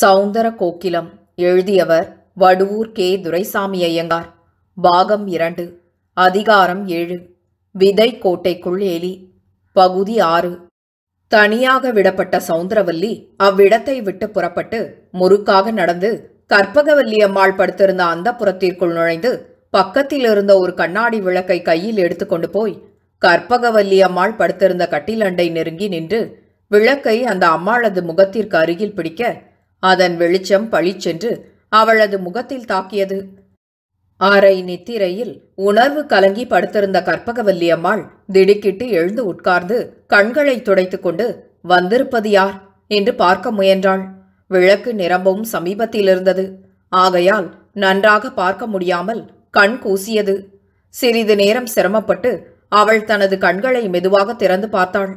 சௌந்தர கோக்கிலம் எழுதியவர் வடுவூர் கே துரைசாமி ஐயங்கார் பாகம் இரண்டு அதிகாரம் ஏழு விதை கோட்டைக்குள் எலி பகுதி ஆறு தனியாக விடப்பட்ட சௌந்தரவல்லி அவ்விடத்தை விட்டு புறப்பட்டு முறுக்காக நடந்து கற்பகவல்லி அம்மாள் படுத்திருந்த அந்த புறத்திற்குள் நுழைந்து பக்கத்தில் இருந்த ஒரு கண்ணாடி விளக்கை கையில் எடுத்துக்கொண்டு போய் கற்பகவல்லி அம்மாள் படுத்திருந்த கட்டிலண்டை நெருங்கி நின்று விளக்கை அந்த அம்மாளது முகத்திற்கு அருகில் பிடிக்க அதன் வெளிச்சம் பழிச்சென்று அவளது முகத்தில் தாக்கியது அரை நித்திரையில் உணர்வு கலங்கி படுத்திருந்த கற்பகவல்லி அம்மாள் திடுக்கிட்டு எழுந்து உட்கார்ந்து கண்களை துடைத்துக்கொண்டு வந்திருப்பது யார் என்று பார்க்க முயன்றாள் விளக்கு நிரம்பவும் சமீபத்தில் இருந்தது ஆகையால் நன்றாக பார்க்க முடியாமல் கண் கூசியது சிறிது நேரம் சிரமப்பட்டு அவள் தனது கண்களை மெதுவாக திறந்து பார்த்தாள்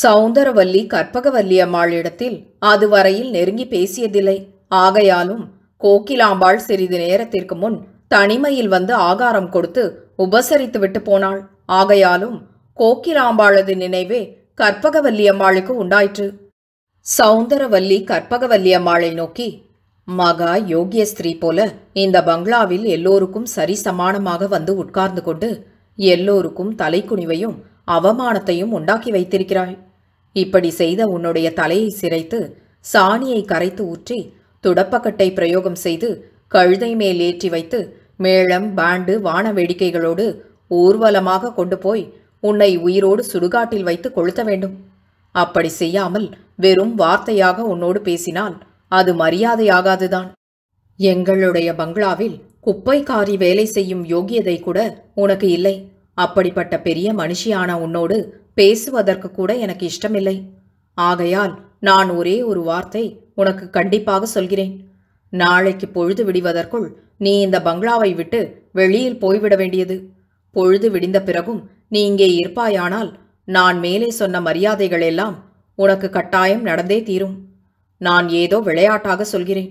சௌந்தரவல்லி கற்பகவல்லி அம்மாளிடத்தில் அதுவரையில் நெருங்கி பேசியதில்லை ஆகையாலும் கோகிலாம்பாள் சிறிது நேரத்திற்கு முன் தனிமையில் வந்து ஆகாரம் கொடுத்து உபசரித்து விட்டு போனாள் ஆகையாலும் கோக்கிலாம்பாளது நினைவே கற்பகவல்லி அம்மாளுக்கு உண்டாயிற்று சௌந்தரவல்லி கற்பகவல்லி அம்மாளை நோக்கி மகா யோகிய ஸ்திரீ போல இந்த பங்களாவில் எல்லோருக்கும் சரி சமானமாக வந்து உட்கார்ந்து கொண்டு எல்லோருக்கும் தலைக்குனிவையும் அவமானத்தையும் உண்டாக்கி வைத்திருக்கிறாய் இப்படி செய்த உன்னுடைய தலையை சிரைத்து சாணியை கரைத்து ஊற்றி துடப்பக்கட்டை பிரயோகம் செய்து கழுதை மேல் ஏற்றி வைத்து மேளம் பாண்டு வான வேடிக்கைகளோடு ஊர்வலமாக கொண்டு போய் உன்னை உயிரோடு சுடுகாட்டில் வைத்து கொளுத்த வேண்டும் அப்படி செய்யாமல் வெறும் வார்த்தையாக உன்னோடு பேசினால் அது மரியாதையாகாதுதான் எங்களுடைய பங்களாவில் குப்பைக்காரி வேலை செய்யும் யோகியதை கூட உனக்கு இல்லை அப்படிப்பட்ட பெரிய மனுஷியான உன்னோடு பேசுவதற்கு கூட எனக்கு இஷ்டமில்லை ஆகையால் நான் ஒரே ஒரு வார்த்தை உனக்கு கண்டிப்பாக சொல்கிறேன் நாளைக்கு பொழுது விடுவதற்குள் நீ இந்த பங்களாவை விட்டு வெளியில் போய்விட வேண்டியது பொழுது விடிந்த பிறகும் நீ இங்கே இருப்பாயானால் நான் மேலே சொன்ன மரியாதைகள் எல்லாம் உனக்கு கட்டாயம் நடந்தே தீரும் நான் ஏதோ விளையாட்டாக சொல்கிறேன்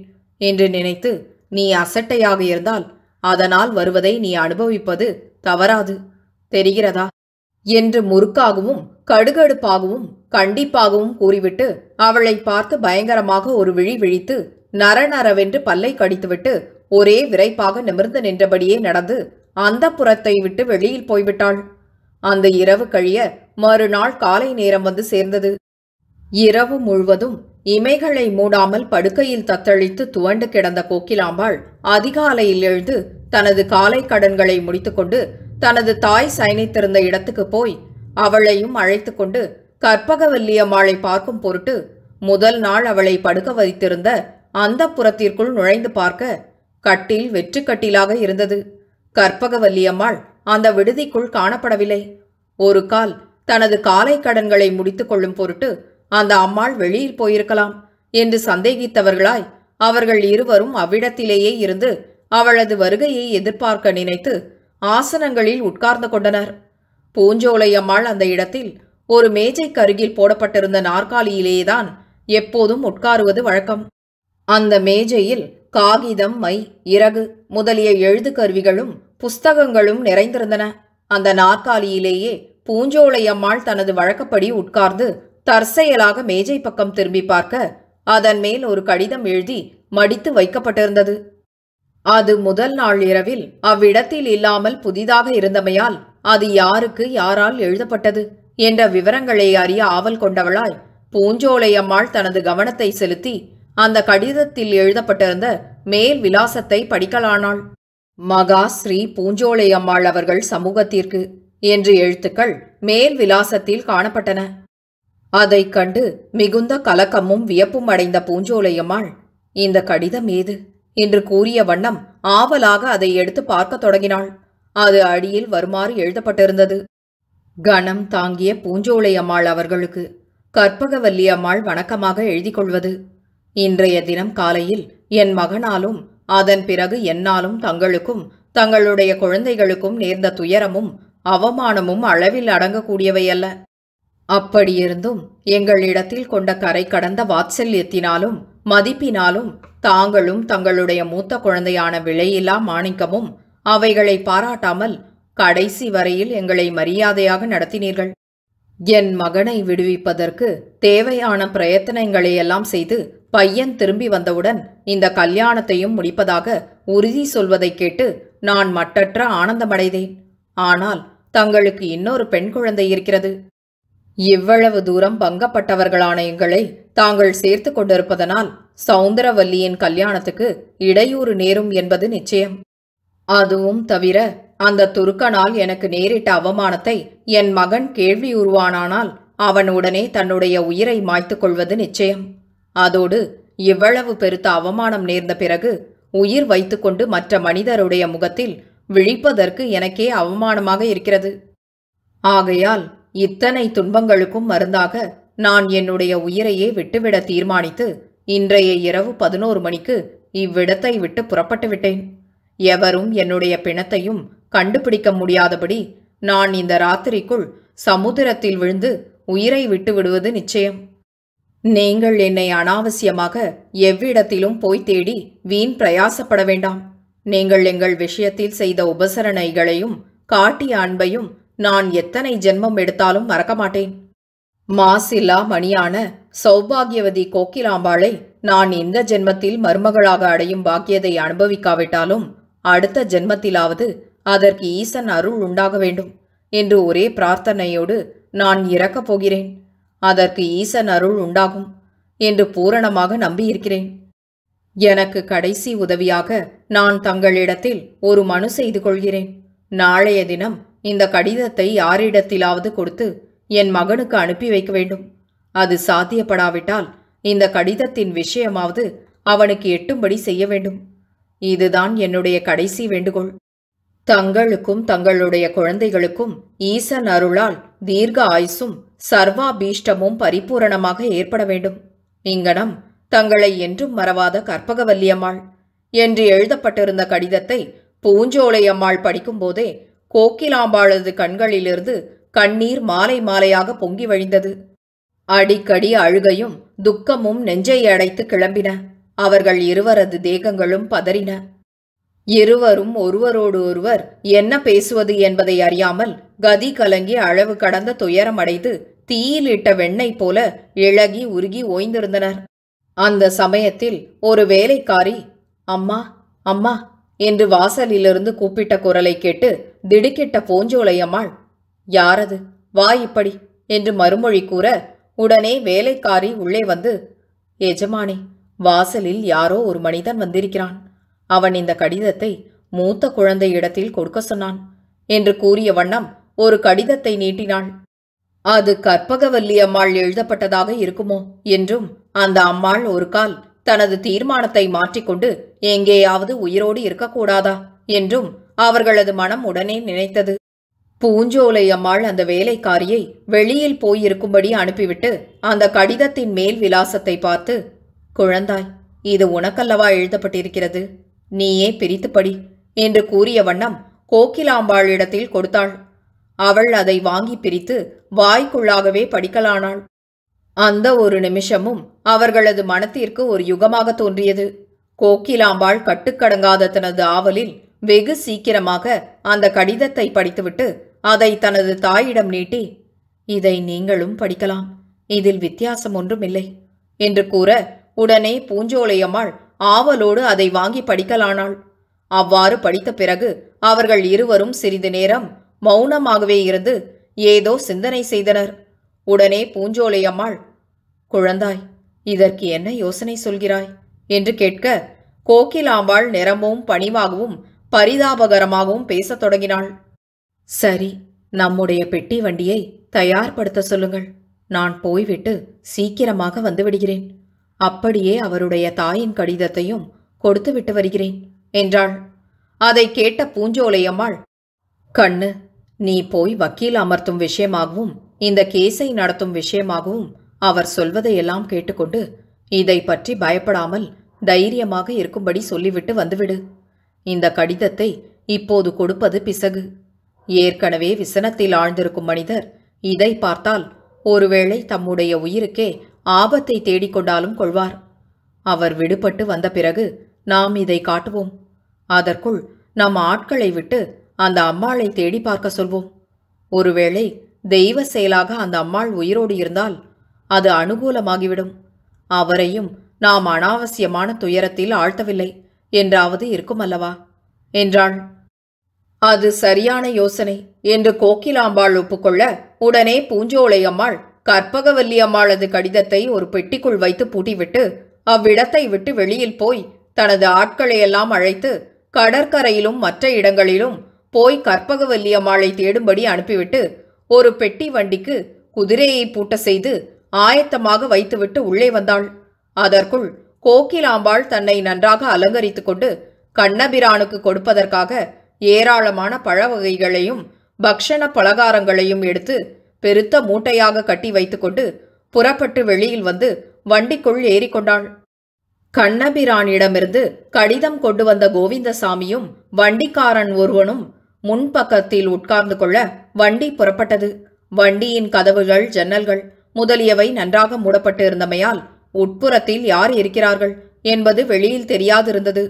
என்று நினைத்து நீ அசட்டையாக இருந்தால் அதனால் வருவதை நீ அனுபவிப்பது தவறாது தெரிகிறதா என்று முறுக்காகவும் கடுகடுப்பாகவும் கண்டிப்பாகவும் கூறிவிட்டு அவளை பார்த்து பயங்கரமாக ஒரு விழி விழித்து நரநரவென்று பல்லை கடித்துவிட்டு ஒரே விரைப்பாக நிமிர்ந்து நின்றபடியே நடந்து அந்த புறத்தை விட்டு வெளியில் போய்விட்டாள் அந்த இரவு கழிய மறுநாள் காலை நேரம் வந்து சேர்ந்தது இரவு முழுவதும் இமைகளை மூடாமல் படுக்கையில் தத்தளித்து துவண்டு கிடந்த கோக்கிலாம்பாள் அதிகாலையில் எழுந்து தனது காலை கடன்களை முடித்துக்கொண்டு தனது தாய் சைனித்திருந்த இடத்துக்கு போய் அவளையும் அழைத்து கொண்டு கற்பகவல்லியம்மாளை பார்க்கும் பொருட்டு முதல் நாள் அவளை படுக்க வைத்திருந்த அந்த புறத்திற்குள் நுழைந்து பார்க்க கட்டில் வெற்றுக்கட்டிலாக இருந்தது கற்பகவல்லியம்மாள் அந்த விடுதிக்குள் காணப்படவில்லை ஒரு கால் தனது காலை கடன்களை முடித்துக் கொள்ளும் பொருட்டு அந்த அம்மாள் வெளியில் போயிருக்கலாம் என்று சந்தேகித்தவர்களாய் அவர்கள் இருவரும் அவ்விடத்திலேயே இருந்து அவளது வருகையை எதிர்பார்க்க நினைத்து ஆசனங்களில் உட்கார்ந்து கொண்டனர் பூஞ்சோலை அம்மாள் அந்த இடத்தில் ஒரு மேஜைக்கு அருகில் போடப்பட்டிருந்த நாற்காலியிலேதான் எப்போதும் உட்காருவது வழக்கம் அந்த மேஜையில் காகிதம் மை இறகு முதலிய எழுது கருவிகளும் புஸ்தகங்களும் நிறைந்திருந்தன அந்த நாற்காலியிலேயே பூஞ்சோலை அம்மாள் தனது வழக்கப்படி உட்கார்ந்து தற்செயலாக மேஜை பக்கம் திரும்பி பார்க்க அதன் மேல் ஒரு கடிதம் எழுதி மடித்து வைக்கப்பட்டிருந்தது அது முதல் நாள் இரவில் அவ்விடத்தில் இல்லாமல் புதிதாக இருந்தமையால் அது யாருக்கு யாரால் எழுதப்பட்டது என்ற விவரங்களை அறிய ஆவல் கொண்டவளாய் பூஞ்சோலை அம்மாள் தனது கவனத்தை செலுத்தி அந்த கடிதத்தில் எழுதப்பட்டிருந்த மேல் விலாசத்தை படிக்கலானாள் மகா ஸ்ரீ பூஞ்சோலை அம்மாள் அவர்கள் சமூகத்திற்கு என்று எழுத்துக்கள் மேல் விலாசத்தில் காணப்பட்டன அதைக் கண்டு மிகுந்த கலக்கமும் வியப்பும் அடைந்த பூஞ்சோலையம்மாள் இந்த கடிதம் ஏது என்று கூறிய வண்ணம் ஆவலாக அதை எடுத்து பார்க்கத் தொடங்கினாள் அது அடியில் வருமாறு எழுதப்பட்டிருந்தது கணம் தாங்கிய பூஞ்சோலை அம்மாள் அவர்களுக்கு கற்பகவல்லி அம்மாள் வணக்கமாக எழுதி கொள்வது இன்றைய தினம் காலையில் என் மகனாலும் அதன் பிறகு என்னாலும் தங்களுக்கும் தங்களுடைய குழந்தைகளுக்கும் நேர்ந்த துயரமும் அவமானமும் அளவில் அடங்கக்கூடியவை அல்ல அப்படியிருந்தும் எங்களிடத்தில் கொண்ட கரை கடந்த வாத்சல்யத்தினாலும் மதிப்பினாலும் தாங்களும் தங்களுடைய மூத்த குழந்தையான விலையில்லா மாணிக்கமும் அவைகளை பாராட்டாமல் கடைசி வரையில் எங்களை மரியாதையாக நடத்தினீர்கள் என் மகனை விடுவிப்பதற்கு தேவையான பிரயத்தனங்களை எல்லாம் செய்து பையன் திரும்பி வந்தவுடன் இந்த கல்யாணத்தையும் முடிப்பதாக உறுதி சொல்வதை கேட்டு நான் மட்டற்ற ஆனந்தமடைதேன் ஆனால் தங்களுக்கு இன்னொரு பெண் குழந்தை இருக்கிறது இவ்வளவு தூரம் பங்கப்பட்டவர்களான எங்களை தாங்கள் சேர்த்து கொண்டிருப்பதனால் சவுந்தரவல்லியின் கல்யாணத்துக்கு இடையூறு நேரும் என்பது நிச்சயம் அதுவும் தவிர அந்த துருக்கனால் எனக்கு நேரிட்ட அவமானத்தை என் மகன் உருவானானால் அவன் உடனே தன்னுடைய உயிரை மாய்த்து கொள்வது நிச்சயம் அதோடு இவ்வளவு பெருத்த அவமானம் நேர்ந்த பிறகு உயிர் வைத்துக்கொண்டு மற்ற மனிதருடைய முகத்தில் விழிப்பதற்கு எனக்கே அவமானமாக இருக்கிறது ஆகையால் இத்தனை துன்பங்களுக்கும் மருந்தாக நான் என்னுடைய உயிரையே விட்டுவிட தீர்மானித்து இன்றைய இரவு பதினோரு மணிக்கு இவ்விடத்தை விட்டு புறப்பட்டு விட்டேன் எவரும் என்னுடைய பிணத்தையும் கண்டுபிடிக்க முடியாதபடி நான் இந்த ராத்திரிக்குள் சமுத்திரத்தில் விழுந்து உயிரை விட்டு விடுவது நிச்சயம் நீங்கள் என்னை அனாவசியமாக எவ்விடத்திலும் போய் தேடி வீண் பிரயாசப்பட வேண்டாம் நீங்கள் எங்கள் விஷயத்தில் செய்த உபசரணைகளையும் காட்டிய அன்பையும் நான் எத்தனை ஜென்மம் எடுத்தாலும் மறக்க மாட்டேன் மாசில்லா மணியான சௌபாகியவதி கோக்கிலாம்பாளை நான் இந்த ஜென்மத்தில் மருமகளாக அடையும் பாக்கியதை அனுபவிக்காவிட்டாலும் அடுத்த ஜென்மத்திலாவது அதற்கு ஈசன் அருள் உண்டாக வேண்டும் என்று ஒரே பிரார்த்தனையோடு நான் இறக்கப் போகிறேன் அதற்கு ஈசன் அருள் உண்டாகும் என்று பூரணமாக நம்பியிருக்கிறேன் எனக்கு கடைசி உதவியாக நான் தங்களிடத்தில் ஒரு மனு செய்து கொள்கிறேன் நாளைய தினம் இந்த கடிதத்தை யாரிடத்திலாவது கொடுத்து என் மகனுக்கு அனுப்பி வைக்க வேண்டும் அது சாத்தியப்படாவிட்டால் இந்த கடிதத்தின் விஷயமாவது அவனுக்கு எட்டும்படி செய்ய வேண்டும் இதுதான் என்னுடைய கடைசி வேண்டுகோள் தங்களுக்கும் தங்களுடைய குழந்தைகளுக்கும் ஈசன் அருளால் தீர்க்க ஆயுசும் சர்வாபீஷ்டமும் பரிபூரணமாக ஏற்பட வேண்டும் இங்கனம் தங்களை என்றும் மறவாத கற்பகவல்லியம்மாள் என்று எழுதப்பட்டிருந்த கடிதத்தை பூஞ்சோலையம்மாள் படிக்கும்போதே கோக்கிலாம்பாளது கண்களிலிருந்து கண்ணீர் மாலை மாலையாக பொங்கி வழிந்தது அடிக்கடி அழுகையும் துக்கமும் நெஞ்சை அடைத்து கிளம்பின அவர்கள் இருவரது தேகங்களும் பதறின இருவரும் ஒருவரோடு ஒருவர் என்ன பேசுவது என்பதை அறியாமல் கதி கலங்கி அளவு கடந்த துயரம் அடைந்து தீயிலிட்ட வெண்ணெய் போல இழகி உருகி ஓய்ந்திருந்தனர் அந்த சமயத்தில் ஒரு வேலைக்காரி அம்மா அம்மா என்று வாசலிலிருந்து கூப்பிட்ட குரலை கேட்டு திடுக்கிட்ட பூஞ்சோலையம்மாள் யாரது வா இப்படி என்று மறுமொழி கூற உடனே வேலைக்காரி உள்ளே வந்து எஜமானி வாசலில் யாரோ ஒரு மனிதன் வந்திருக்கிறான் அவன் இந்த கடிதத்தை மூத்த குழந்தை இடத்தில் கொடுக்க சொன்னான் என்று கூறிய வண்ணம் ஒரு கடிதத்தை நீட்டினாள் அது கற்பகவல்லி அம்மாள் எழுதப்பட்டதாக இருக்குமோ என்றும் அந்த அம்மாள் ஒரு கால் தனது தீர்மானத்தை மாற்றிக்கொண்டு எங்கேயாவது உயிரோடு இருக்கக்கூடாதா என்றும் அவர்களது மனம் உடனே நினைத்தது பூஞ்சோலை அம்மாள் அந்த வேலைக்காரியை வெளியில் போயிருக்கும்படி அனுப்பிவிட்டு அந்த கடிதத்தின் மேல் விலாசத்தை பார்த்து குழந்தாய் இது உனக்கல்லவா எழுதப்பட்டிருக்கிறது நீயே பிரித்துப்படி என்று கூறிய வண்ணம் கோகிலாம்பாளிடத்தில் கொடுத்தாள் அவள் அதை வாங்கி பிரித்து வாய்க்குள்ளாகவே படிக்கலானாள் அந்த ஒரு நிமிஷமும் அவர்களது மனத்திற்கு ஒரு யுகமாக தோன்றியது கோக்கிலாம்பாள் கட்டுக்கடங்காத தனது ஆவலில் வெகு சீக்கிரமாக அந்த கடிதத்தை படித்துவிட்டு அதை தனது தாயிடம் நீட்டி இதை நீங்களும் படிக்கலாம் இதில் வித்தியாசம் ஒன்றும் இல்லை என்று கூற உடனே பூஞ்சோலையம்மாள் ஆவலோடு அதை வாங்கி படிக்கலானாள் அவ்வாறு படித்த பிறகு அவர்கள் இருவரும் சிறிது நேரம் மௌனமாகவே இருந்து ஏதோ சிந்தனை செய்தனர் உடனே பூஞ்சோலையம்மாள் குழந்தாய் இதற்கு என்ன யோசனை சொல்கிறாய் என்று கேட்க கோகிலாம்பாள் நிறமும் பணிவாகவும் பரிதாபகரமாகவும் பேசத் தொடங்கினாள் சரி நம்முடைய பெட்டி வண்டியை தயார்படுத்த சொல்லுங்கள் நான் போய்விட்டு சீக்கிரமாக வந்து விடுகிறேன் அப்படியே அவருடைய தாயின் கடிதத்தையும் கொடுத்து விட்டு வருகிறேன் என்றாள் அதை கேட்ட பூஞ்சோலையம்மாள் கண்ணு நீ போய் வக்கீல் அமர்த்தும் விஷயமாகவும் இந்த கேஸை நடத்தும் விஷயமாகவும் அவர் சொல்வதையெல்லாம் கேட்டுக்கொண்டு இதை பற்றி பயப்படாமல் தைரியமாக இருக்கும்படி சொல்லிவிட்டு வந்துவிடு இந்த கடிதத்தை இப்போது கொடுப்பது பிசகு ஏற்கனவே விசனத்தில் ஆழ்ந்திருக்கும் மனிதர் இதை பார்த்தால் ஒருவேளை தம்முடைய உயிருக்கே ஆபத்தை தேடிக்கொண்டாலும் கொள்வார் அவர் விடுபட்டு வந்த பிறகு நாம் இதை காட்டுவோம் அதற்குள் நம் ஆட்களை விட்டு அந்த அம்மாளை தேடி பார்க்க சொல்வோம் ஒருவேளை தெய்வ செயலாக அந்த அம்மாள் உயிரோடு இருந்தால் அது அனுகூலமாகிவிடும் அவரையும் நாம் அனாவசியமான துயரத்தில் ஆழ்த்தவில்லை என்றாவது இருக்கும் அல்லவா என்றாள் அது சரியான யோசனை என்று கோக்கிலாம்பாள் ஒப்புக்கொள்ள உடனே பூஞ்சோலை அம்மாள் கற்பகவல்லி அம்மாளது கடிதத்தை ஒரு பெட்டிக்குள் வைத்து பூட்டிவிட்டு அவ்விடத்தை விட்டு வெளியில் போய் தனது ஆட்களை எல்லாம் அழைத்து கடற்கரையிலும் மற்ற இடங்களிலும் போய் கற்பகவல்லி அம்மாளை தேடும்படி அனுப்பிவிட்டு ஒரு பெட்டி வண்டிக்கு குதிரையை பூட்ட செய்து ஆயத்தமாக வைத்துவிட்டு உள்ளே வந்தாள் அதற்குள் கோகிலாம்பாள் தன்னை நன்றாக அலங்கரித்துக் கொண்டு கண்ணபிரானுக்கு கொடுப்பதற்காக ஏராளமான பழ வகைகளையும் பக்ஷண பலகாரங்களையும் எடுத்து பெருத்த மூட்டையாக கட்டி வைத்துக்கொண்டு புறப்பட்டு வெளியில் வந்து வண்டிக்குள் ஏறிக்கொண்டாள் கண்ணபிரானிடமிருந்து கடிதம் கொண்டு வந்த கோவிந்தசாமியும் வண்டிக்காரன் ஒருவனும் முன்பக்கத்தில் உட்கார்ந்து கொள்ள வண்டி புறப்பட்டது வண்டியின் கதவுகள் ஜன்னல்கள் முதலியவை நன்றாக மூடப்பட்டு இருந்தமையால் உட்புறத்தில் யார் இருக்கிறார்கள் என்பது வெளியில் தெரியாதிருந்தது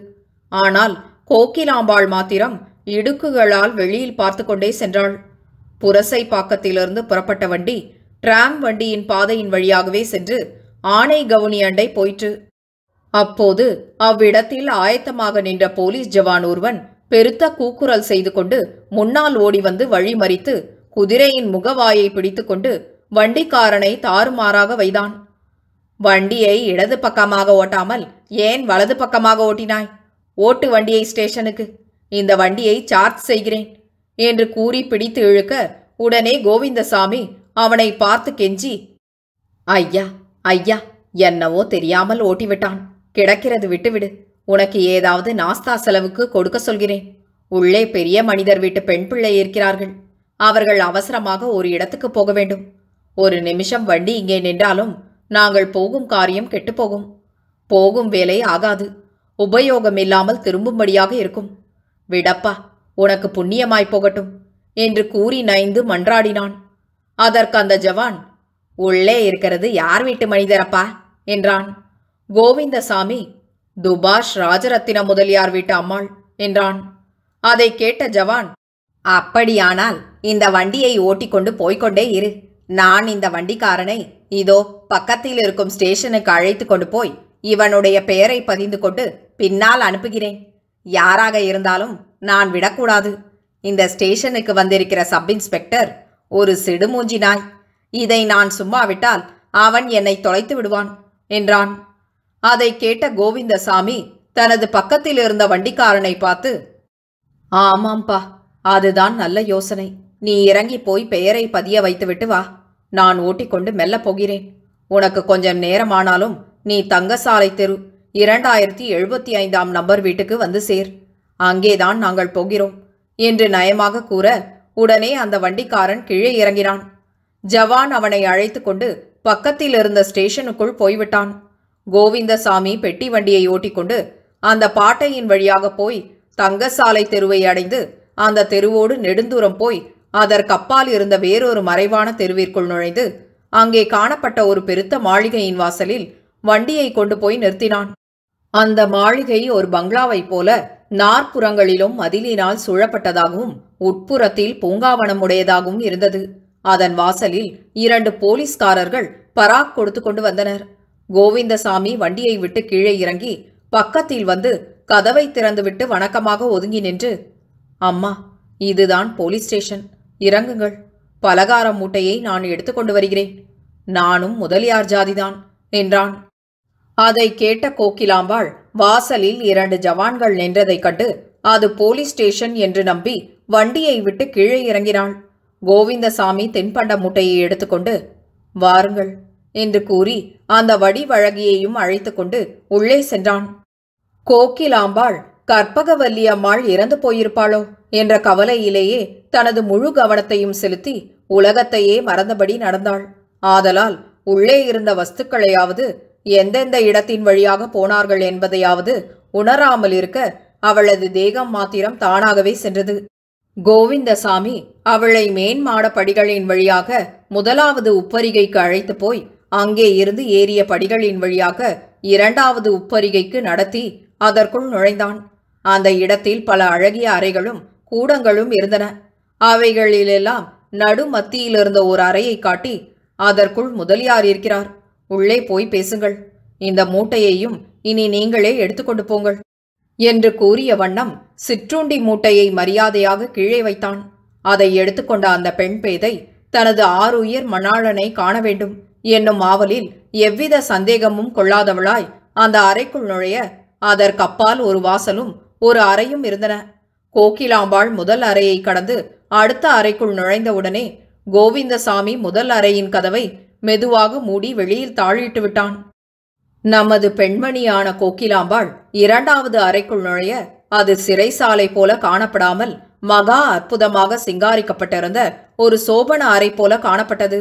ஆனால் கோக்கிலாம்பாள் மாத்திரம் இடுக்குகளால் வெளியில் பார்த்து கொண்டே சென்றாள் புரசை பாக்கத்திலிருந்து புறப்பட்ட வண்டி டிராம் வண்டியின் பாதையின் வழியாகவே சென்று ஆணை கவுனி அண்டை போயிற்று அப்போது அவ்விடத்தில் ஆயத்தமாக நின்ற போலீஸ் ஜவான் ஒருவன் பெருத்த கூக்குரல் செய்து கொண்டு முன்னால் ஓடி வந்து வழிமறித்து குதிரையின் முகவாயை பிடித்துக்கொண்டு வண்டிக்காரனை தாறுமாறாக வைதான் வண்டியை இடது பக்கமாக ஓட்டாமல் ஏன் வலது பக்கமாக ஓட்டினாய் ஓட்டு வண்டியை ஸ்டேஷனுக்கு இந்த வண்டியை சார்ஜ் செய்கிறேன் என்று கூறி பிடித்து இழுக்க உடனே கோவிந்தசாமி அவனை பார்த்து கெஞ்சி ஐயா ஐயா என்னவோ தெரியாமல் ஓட்டிவிட்டான் கிடக்கிறது விட்டுவிடு உனக்கு ஏதாவது நாஸ்தா செலவுக்கு கொடுக்க சொல்கிறேன் உள்ளே பெரிய மனிதர் வீட்டு பெண் பிள்ளை இருக்கிறார்கள் அவர்கள் அவசரமாக ஒரு இடத்துக்கு போக வேண்டும் ஒரு நிமிஷம் வண்டி இங்கே நின்றாலும் நாங்கள் போகும் காரியம் கெட்டுப்போகும் போகும் வேலை ஆகாது உபயோகமில்லாமல் திரும்பும்படியாக இருக்கும் விடப்பா உனக்கு புண்ணியமாய் போகட்டும் என்று கூறி நைந்து மன்றாடினான் அதற்கு அந்த ஜவான் உள்ளே இருக்கிறது யார் வீட்டு மனிதரப்பா என்றான் கோவிந்தசாமி துபாஷ் ராஜரத்தின முதலியார் வீட்டு அம்மாள் என்றான் அதை கேட்ட ஜவான் அப்படியானால் இந்த வண்டியை ஓட்டிக்கொண்டு போய்கொண்டே இரு நான் இந்த வண்டிக்காரனை இதோ பக்கத்தில் இருக்கும் ஸ்டேஷனுக்கு அழைத்து கொண்டு போய் இவனுடைய பெயரை பதிந்து கொண்டு பின்னால் அனுப்புகிறேன் யாராக இருந்தாலும் நான் விடக்கூடாது இந்த ஸ்டேஷனுக்கு வந்திருக்கிற சப் இன்ஸ்பெக்டர் ஒரு சிடுமூஞ்சி நாய் இதை நான் சும்மாவிட்டால் அவன் என்னை தொலைத்து விடுவான் என்றான் அதை கேட்ட கோவிந்தசாமி தனது பக்கத்தில் இருந்த வண்டிக்காரனை பார்த்து ஆமாம்பா அதுதான் நல்ல யோசனை நீ இறங்கி போய் பெயரை பதிய வைத்துவிட்டு வா நான் ஓட்டிக்கொண்டு மெல்ல போகிறேன் உனக்கு கொஞ்சம் நேரமானாலும் நீ தங்கசாலை தெரு இரண்டாயிரத்தி எழுபத்தி ஐந்தாம் நம்பர் வீட்டுக்கு வந்து சேர் அங்கேதான் நாங்கள் போகிறோம் என்று நயமாக கூற உடனே அந்த வண்டிக்காரன் கீழே இறங்கினான் ஜவான் அவனை அழைத்து கொண்டு பக்கத்தில் இருந்த ஸ்டேஷனுக்குள் போய்விட்டான் கோவிந்தசாமி பெட்டி வண்டியை ஓட்டிக்கொண்டு அந்த பாட்டையின் வழியாக போய் தங்கசாலை தெருவை அடைந்து அந்த தெருவோடு நெடுந்தூரம் போய் அதற்கப்பால் இருந்த வேறொரு மறைவான தெருவிற்குள் நுழைந்து அங்கே காணப்பட்ட ஒரு பெருத்த மாளிகையின் வாசலில் வண்டியை கொண்டு போய் நிறுத்தினான் அந்த மாளிகை ஒரு பங்களாவைப் போல நாற்புறங்களிலும் மதிலினால் சூழப்பட்டதாகவும் உட்புறத்தில் பூங்காவனம் உடையதாகவும் இருந்தது அதன் வாசலில் இரண்டு போலீஸ்காரர்கள் பராக் கொடுத்து கொண்டு வந்தனர் கோவிந்தசாமி வண்டியை விட்டு கீழே இறங்கி பக்கத்தில் வந்து கதவை திறந்துவிட்டு வணக்கமாக ஒதுங்கி நின்று அம்மா இதுதான் போலீஸ் ஸ்டேஷன் இறங்குங்கள் பலகார மூட்டையை நான் எடுத்துக்கொண்டு வருகிறேன் நானும் முதலியார் ஜாதிதான் என்றான் அதை கேட்ட கோக்கிலாம்பாள் வாசலில் இரண்டு ஜவான்கள் நின்றதைக் கண்டு அது போலீஸ் ஸ்டேஷன் என்று நம்பி வண்டியை விட்டு கீழே இறங்கினாள் கோவிந்தசாமி தென்பண்ட மூட்டையை எடுத்துக்கொண்டு வாருங்கள் என்று கூறி அந்த வடிவழகியையும் அழைத்துக்கொண்டு உள்ளே சென்றான் கோக்கிலாம்பாள் கற்பகவல்லி அம்மாள் இறந்து போயிருப்பாளோ என்ற கவலையிலேயே தனது முழு கவனத்தையும் செலுத்தி உலகத்தையே மறந்தபடி நடந்தாள் ஆதலால் உள்ளே இருந்த வஸ்துக்களையாவது எந்தெந்த இடத்தின் வழியாக போனார்கள் என்பதையாவது உணராமல் இருக்க அவளது தேகம் மாத்திரம் தானாகவே சென்றது கோவிந்தசாமி அவளை மேன்மாட படிகளின் வழியாக முதலாவது உப்பரிகைக்கு அழைத்து போய் அங்கே இருந்து ஏறிய படிகளின் வழியாக இரண்டாவது உப்பரிகைக்கு நடத்தி அதற்குள் நுழைந்தான் அந்த இடத்தில் பல அழகிய அறைகளும் கூடங்களும் இருந்தன அவைகளிலெல்லாம் நடு மத்தியிலிருந்த ஒரு அறையை காட்டி அதற்குள் முதலியார் இருக்கிறார் உள்ளே போய் பேசுங்கள் இந்த மூட்டையையும் இனி நீங்களே எடுத்துக்கொண்டு போங்கள் என்று கூறிய வண்ணம் சிற்றுண்டி மூட்டையை மரியாதையாக கீழே வைத்தான் அதை எடுத்துக்கொண்ட அந்த பெண் பேதை தனது ஆறுயிர் மணாளனை காண வேண்டும் என்னும் ஆவலில் எவ்வித சந்தேகமும் கொள்ளாதவளாய் அந்த அறைக்குள் நுழைய அதற்கப்பால் ஒரு வாசலும் ஒரு அறையும் இருந்தன கோகிலாம்பாள் முதல் அறையை கடந்து அடுத்த அறைக்குள் நுழைந்தவுடனே கோவிந்தசாமி முதல் அறையின் கதவை மெதுவாக மூடி வெளியில் தாழிட்டு விட்டான் நமது பெண்மணியான கோகிலாம்பாள் இரண்டாவது அறைக்குள் நுழைய அது சிறைசாலை போல காணப்படாமல் மகா அற்புதமாக சிங்காரிக்கப்பட்டிருந்த ஒரு சோபன அறை போல காணப்பட்டது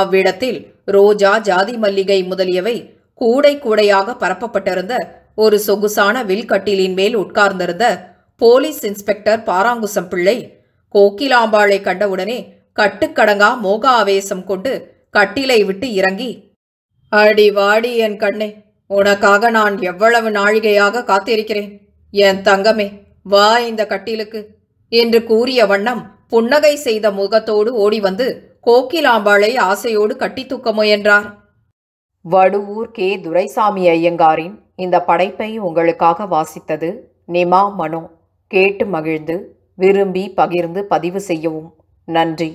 அவ்விடத்தில் ரோஜா ஜாதி மல்லிகை முதலியவை கூடை கூடையாக பரப்பப்பட்டிருந்த ஒரு சொகுசான வில்கட்டிலின் மேல் உட்கார்ந்திருந்த போலீஸ் இன்ஸ்பெக்டர் பாராங்குசம் பிள்ளை கோக்கிலாம்பாளை கண்டவுடனே கட்டுக்கடங்கா மோக ஆவேசம் கொண்டு கட்டிலை விட்டு இறங்கி அடி வாடி என் கண்ணே உனக்காக நான் எவ்வளவு நாழிகையாக காத்திருக்கிறேன் என் தங்கமே வா இந்த கட்டிலுக்கு என்று கூறிய வண்ணம் புன்னகை செய்த முகத்தோடு ஓடி வந்து கோக்கிலாம்பாளை ஆசையோடு கட்டி தூக்க முயன்றார் வடுவூர் கே துரைசாமி ஐயங்காரின் இந்த படைப்பை உங்களுக்காக வாசித்தது நிமா மனோ கேட்டு மகிழ்ந்து விரும்பி பகிர்ந்து பதிவு செய்யவும் நன்றி